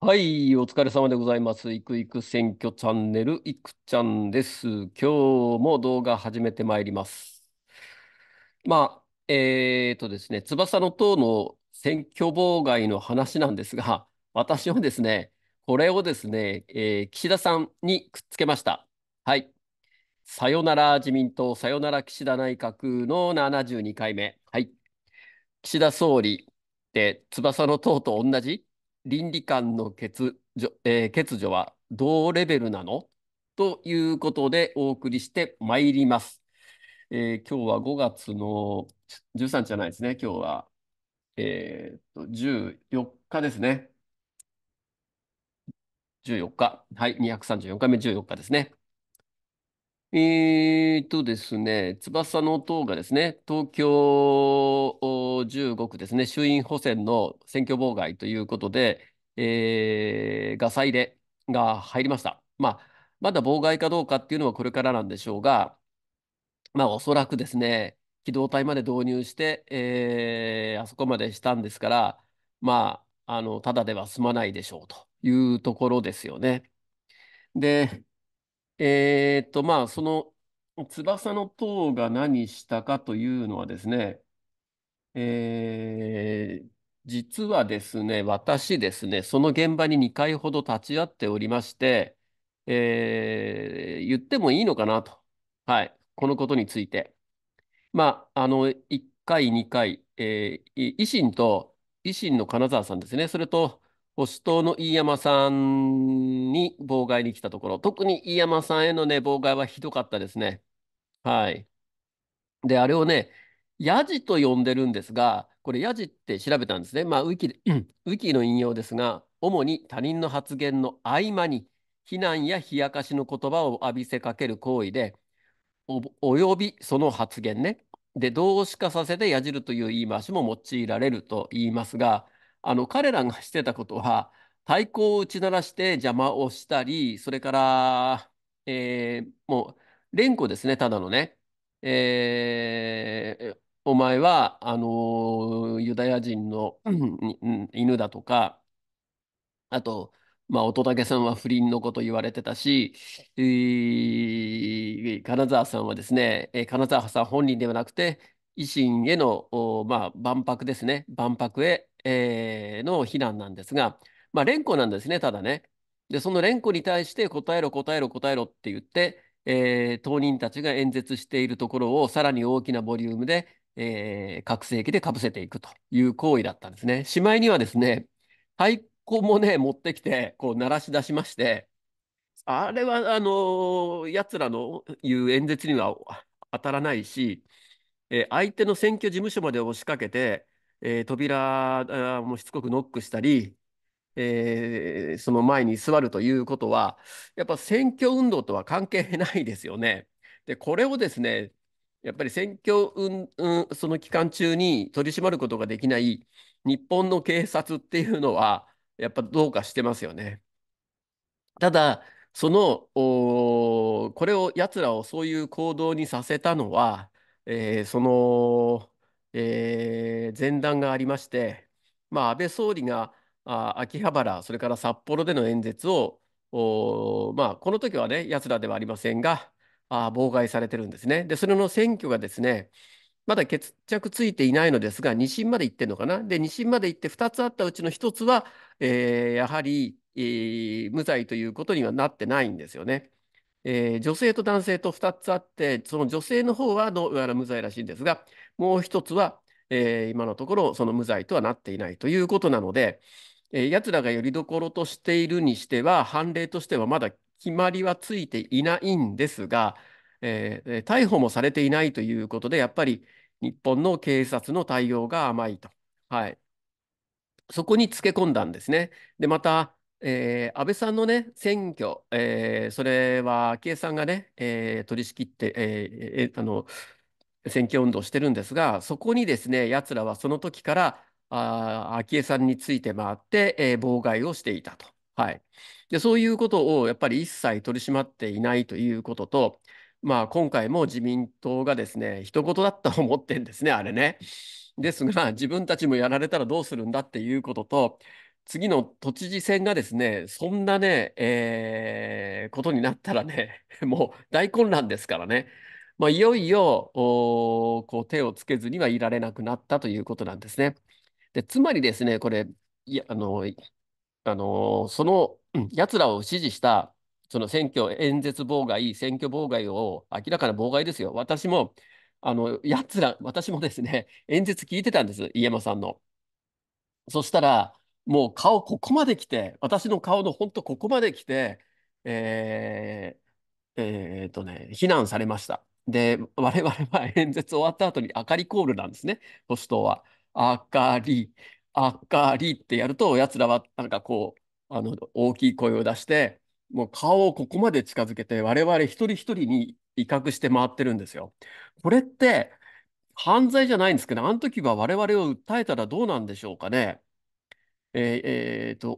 はい、お疲れ様でございます。いくいく選挙チャンネル、いくちゃんです。今日も動画始めてまいります。まあ、えーとですね、翼の党の選挙妨害の話なんですが、私はですね、これをですね、えー、岸田さんにくっつけました。はい。さよなら自民党、さよなら岸田内閣の72回目。はい。岸田総理って翼の党と同じ倫理観の欠如,、えー、欠如は同レベルなのということでお送りしてまいります。えー、今日は5月の13日じゃないですね、今日は、えー、と14日ですね。14日、はい、234回目14日ですね。えーとですね、翼の党がですね、東京15区ですね、衆院補選の選挙妨害ということで、えー、ガサ入れが入りました。まあ、まだ妨害かどうかっていうのはこれからなんでしょうが、まあ、おそらくですね、機動隊まで導入して、えー、あそこまでしたんですから、まあ、あの、ただでは済まないでしょうというところですよね。で、えーっと、まあ、その、翼の塔が何したかというのはですね、えー実はですね、私ですね、その現場に2回ほど立ち会っておりまして、えー言ってもいいのかなと。はい。このことについて。まあ、あの、1回、2回、えー維新と、維新の金沢さんですね、それと、保守党の飯山さんに妨害に来たところ、特に飯山さんへの、ね、妨害はひどかったですね。はい。で、あれをね、やじと呼んでるんですが、これヤジって調べたんですね。まあ、ウィキで、ウィキの引用ですが、主に他人の発言の合間に、非難や冷やかしの言葉を浴びせかける行為で、およびその発言ね。で、動詞化させてやじるという言い回しも用いられると言いますが、あの彼らがしてたことは太鼓を打ち鳴らして邪魔をしたりそれから、えー、もう連呼ですねただのね、えー、お前はあのユダヤ人の犬だとかあとまあ、乙武さんは不倫のこと言われてたし、えー、金沢さんはですね、えー、金沢さん本人ではなくて、維新への、まあ、万博ですね、万博へ、えー、の非難なんですが、まあ、連呼なんですね、ただね。で、その連呼に対して答えろ、答えろ、答えろって言って、えー、当人たちが演説しているところをさらに大きなボリュームで、えー、拡声器でかぶせていくという行為だったんですね。しまいにはですね、太鼓もね、持ってきて、こう鳴らし出しまして、あれは、あのー、やつらの言う演説には当たらないし、えー、相手の選挙事務所まで押しかけて、えー、扉もしつこくノックしたり、えー、その前に座るということは、やっぱ選挙運動とは関係ないですよね。で、これをですね、やっぱり選挙、ううん、その期間中に取り締まることができない日本の警察っていうのは、やっぱどうかしてますよね。ただ、そのこれをやつらをそういう行動にさせたのは、えー、その、えー、前段がありまして、まあ、安倍総理があ秋葉原、それから札幌での演説を、まあ、この時はね、やつらではありませんが、あ妨害されてるんですね。で、それの選挙がですね、まだ決着ついていないのですが、2審まで行ってるのかな。で、2審まで行って2つあったうちの1つは、えー、やはり、えー、無罪ということにはなってないんですよね。えー、女性と男性と2つあって、その女性の方はどうやら無罪らしいんですが、もう1つは、えー、今のところその無罪とはなっていないということなので、えー、奴らがよりどころとしているにしては、判例としてはまだ決まりはついていないんですが、えー、逮捕もされていないということで、やっぱり日本の警察の対応が甘いと。はい、そこにつけ込んだんですね。で、また、えー、安倍さんのね、選挙、えー、それは昭恵さんがね、えー、取り仕切って、えー、あの選挙運動してるんですが、そこにですね、やつらはその時からあ昭恵さんについて回って、えー、妨害をしていたと、はい。で、そういうことをやっぱり一切取り締まっていないということと、まあ、今回も自民党がですね、一言だったと思ってんですね、あれね。ですが、自分たちもやられたらどうするんだっていうことと、次の都知事選がですね、そんなね、えー、ことになったらね、もう大混乱ですからね、まあ、いよいよこう手をつけずにはいられなくなったということなんですね。でつまりですね、これ、いやあのあのその、やつらを支持したその選挙演説妨害、選挙妨害を明らかな妨害ですよ。私も、あのやつら、私もですね、演説聞いてたんです、飯山さんの。そしたら、もう顔ここまで来て、私の顔の本当ここまで来て、えー、えー、とね、非難されました。で、我々は演説終わった後に明かりコールなんですね、保守党は。明かり、明かりってやると、奴らはなんかこう、あの、大きい声を出して、もう顔をここまで近づけて、我々一人一人に威嚇して回ってるんですよ。これって犯罪じゃないんですけど、あの時は我々を訴えたらどうなんでしょうかね。えー、えー、と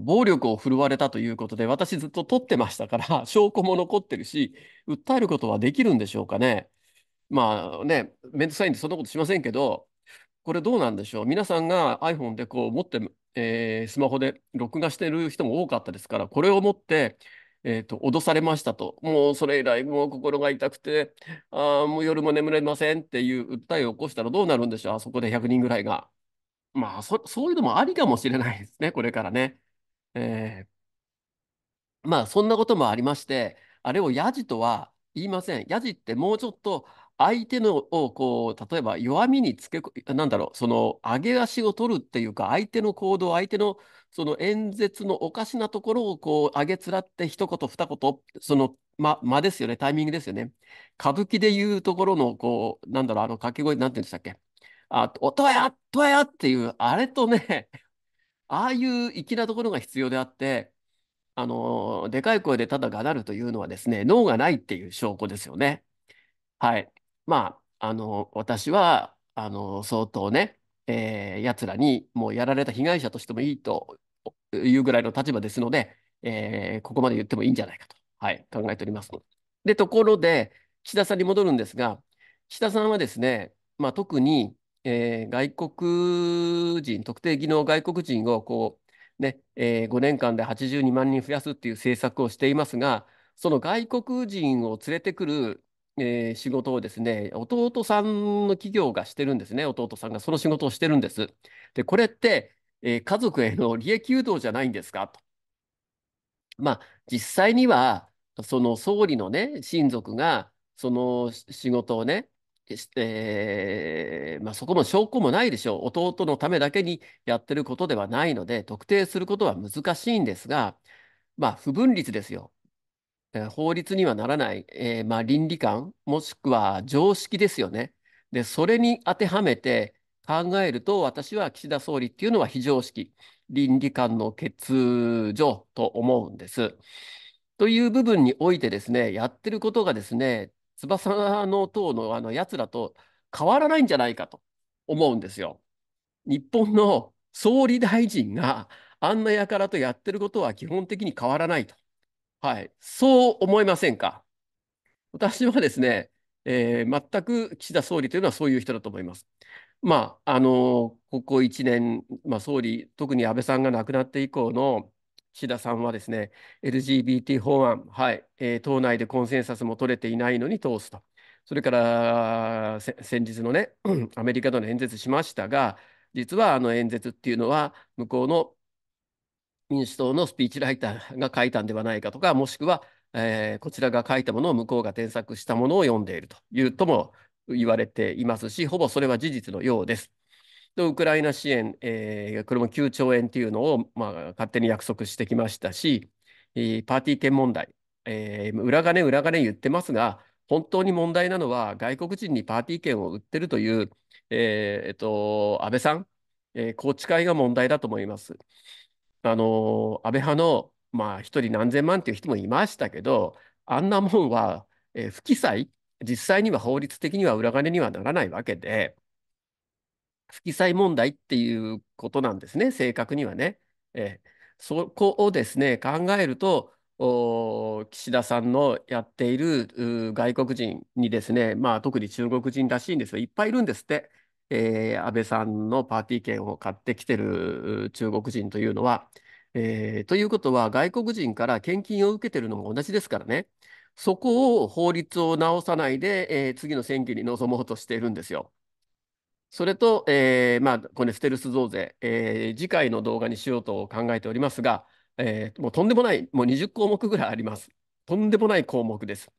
暴力を振るわれたということで、私ずっと取ってましたから、証拠も残ってるし、訴えることはできるんでしょうかね。まあね、めんどくさいんで、そんなことしませんけど、これどうなんでしょう。皆さんが iPhone でこう持って、えー、スマホで録画してる人も多かったですから、これを持って、えーと、と脅されましたと、もうそれ以来、もう心が痛くて、あもう夜も眠れませんっていう訴えを起こしたらどうなるんでしょう、あそこで100人ぐらいが。まあそ、そういうのもありかもしれないですね、これからね。えー、まあ、そんなこともありまして、あれをやじとは言いません。やじってもうちょっと相手のをこう、例えば弱みにつけ、なんだろう、その上げ足を取るっていうか、相手の行動、相手のその演説のおかしなところをこう上げつらって一言二言、その間、ま、間ですよね、タイミングですよね。歌舞伎でいうところの、こう、なんだろう、あの掛け声、なんて言うんでしたっけあ、おとや、とやっていう、あれとね、ああいう粋なところが必要であって、あの、でかい声でただがなるというのはですね、脳がないっていう証拠ですよね。はい。まあ、あの、私は、あの、相当ね、えー、奴らにもうやられた被害者としてもいいというぐらいの立場ですので、えー、ここまで言ってもいいんじゃないかと、はい、考えておりますで。で、ところで、岸田さんに戻るんですが、岸田さんはですね、まあ、特にえー、外国人、特定技能外国人をこう、ねえー、5年間で82万人増やすっていう政策をしていますが、その外国人を連れてくる、えー、仕事をですね、弟さんの企業がしてるんですね、弟さんがその仕事をしてるんです。で、これって、えー、家族への利益誘導じゃないんですかと。まあ、実際には、その総理のね、親族が、その仕事をね、決して、まあ、そこも証拠もないでしょう。弟のためだけにやってることではないので、特定することは難しいんですが、まあ、不分律ですよ。法律にはならない、えー、まあ、倫理観、もしくは常識ですよね。で、それに当てはめて考えると、私は岸田総理っていうのは非常識、倫理観の欠如と思うんです。という部分においてですね、やってることがですね、翼の塔のあのやつらと変わらないんじゃないかと思うんですよ。日本の総理大臣があんな輩とやってることは基本的に変わらないと。はい、そう思いませんか私はですね、えー、全く岸田総理というのはそういう人だと思います。まあ、あのここ1年、まあ、総理、特に安倍さんが亡くなって以降の岸田さんはですね、LGBT 法案、はい、えー、党内でコンセンサスも取れていないのに通すと。それから先日のね、アメリカでの演説しましたが、実はあの演説っていうのは、向こうの民主党のスピーチライターが書いたんではないかとか、もしくは、えー、こちらが書いたものを向こうが添削したものを読んでいるというとも言われていますし、ほぼそれは事実のようです。とウクライナ支援、えー、これも9兆円というのを、まあ、勝手に約束してきましたし、パーティー券問題、えー、裏金裏金言ってますが、本当に問題なのは外国人にパーティー券を売ってるという、えーえと、安倍さん、えー、会が問題だと思います。あの安倍派の、まあ、1人何千万という人もいましたけど、あんなもんは、えー、不記載、実際には法律的には裏金にはならないわけで、不記載問題っていうことなんですね、正確にはね。えそこをですね、考えると、岸田さんのやっている外国人にですね、まあ、特に中国人らしいんですが、いっぱいいるんですって、えー、安倍さんのパーティー券を買ってきてる中国人というのは。えー、ということは、外国人から献金を受けてるのも同じですからね、そこを法律を直さないで、えー、次の選挙に臨もうとしているんですよ。それと、えーまあ、これステルス増税、えー、次回の動画にしようと考えておりますが、えー、もうとんでもない、もう20項目ぐらいあります。とんでもない項目です。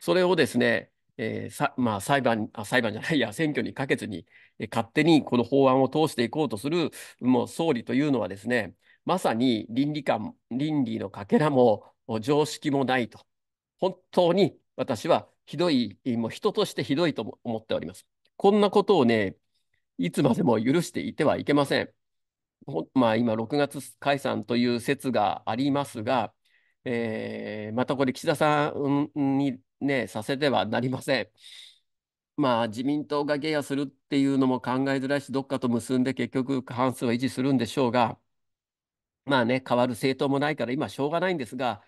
それをですね、えーまあ、裁判あ、裁判じゃないや、選挙にかけずに、えー、勝手にこの法案を通していこうとするもう総理というのはですね、まさに倫理観、倫理のかけらも常識もないと、本当に私はひどい、もう人としてひどいと思っております。こんなことをね、いつまでも許していてはいけません。まあ、今、6月解散という説がありますが、えー、またこれ、岸田さんに、ね、させてはなりません。まあ、自民党が下野するっていうのも考えづらいし、どっかと結んで結局過半数は維持するんでしょうが、まあね、変わる政党もないから今しょうがないんですが、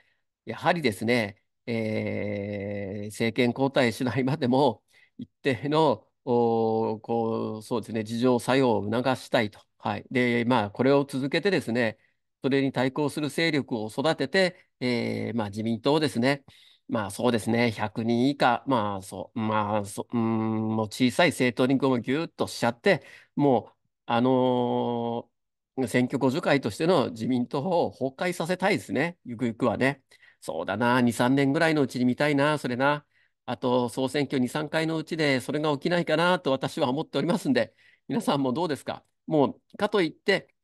やはりですね、えー、政権交代しないまでも一定のおこうそうですね、自浄作用を促したいと。はい。で、まあ、これを続けてですね、それに対抗する勢力を育てて、えー、まあ、自民党ですね、まあそうですね、100人以下、まあそう、まあそう、うん、もう小さい政党にこうぎゅっとしちゃって、もう、あのー、選挙互助会としての自民党を崩壊させたいですね、ゆくゆくはね。そうだな、2、3年ぐらいのうちに見たいな、それな。あと総選挙2、3回のうちでそれが起きないかなと私は思っておりますんで、皆さんもどうですか。もうかといって、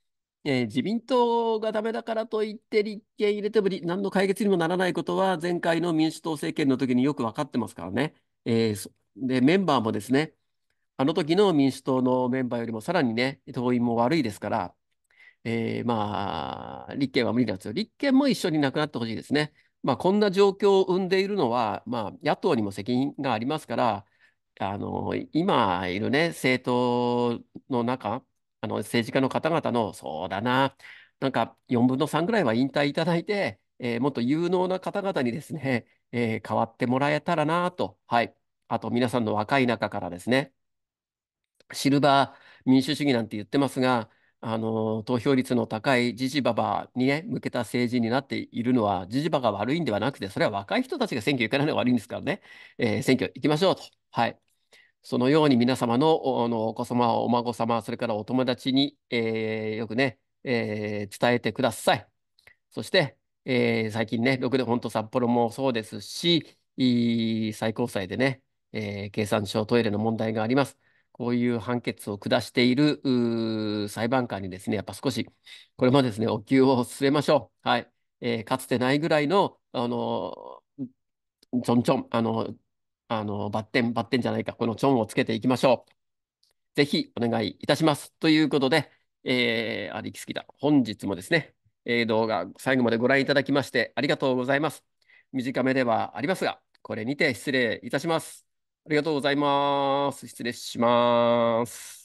えー、自民党がダメだからといって、立憲入れても何の解決にもならないことは、前回の民主党政権の時によく分かってますからね。えー、で、メンバーもですね、あの時の民主党のメンバーよりもさらにね、党員も悪いですから、えー、まあ、立憲は無理なんですよ。立憲も一緒になくなってほしいですね。まあ、こんな状況を生んでいるのは、まあ、野党にも責任がありますから、あの今いる、ね、政党の中、あの政治家の方々の、そうだな、なんか4分の3ぐらいは引退いただいて、えー、もっと有能な方々にですね、えー、変わってもらえたらなと、はい、あと皆さんの若い中からですね、シルバー民主主義なんて言ってますが、あの投票率の高いジジババに、ね、向けた政治になっているのは、ジジバが悪いんではなくて、それは若い人たちが選挙行かないのが悪いんですからね、えー、選挙行きましょうと。はい、そのように皆様のお子様、お孫様、それからお友達に、えー、よくね、えー、伝えてください。そして、えー、最近ね、6年、ほ本当札幌もそうですし、最高裁でね、えー、経産省トイレの問題があります。こういう判決を下している裁判官にですね、やっぱ少し、これもですね、お給を据えましょう。はい。えー、かつてないぐらいの、あの、ちょんちょん、あの、あの、バッテン、バッテンじゃないか、このちょんをつけていきましょう。ぜひお願いいたします。ということで、えー、ありきすぎだ。本日もですね、えー、動画最後までご覧いただきましてありがとうございます。短めではありますが、これにて失礼いたします。ありがとうございます。失礼します。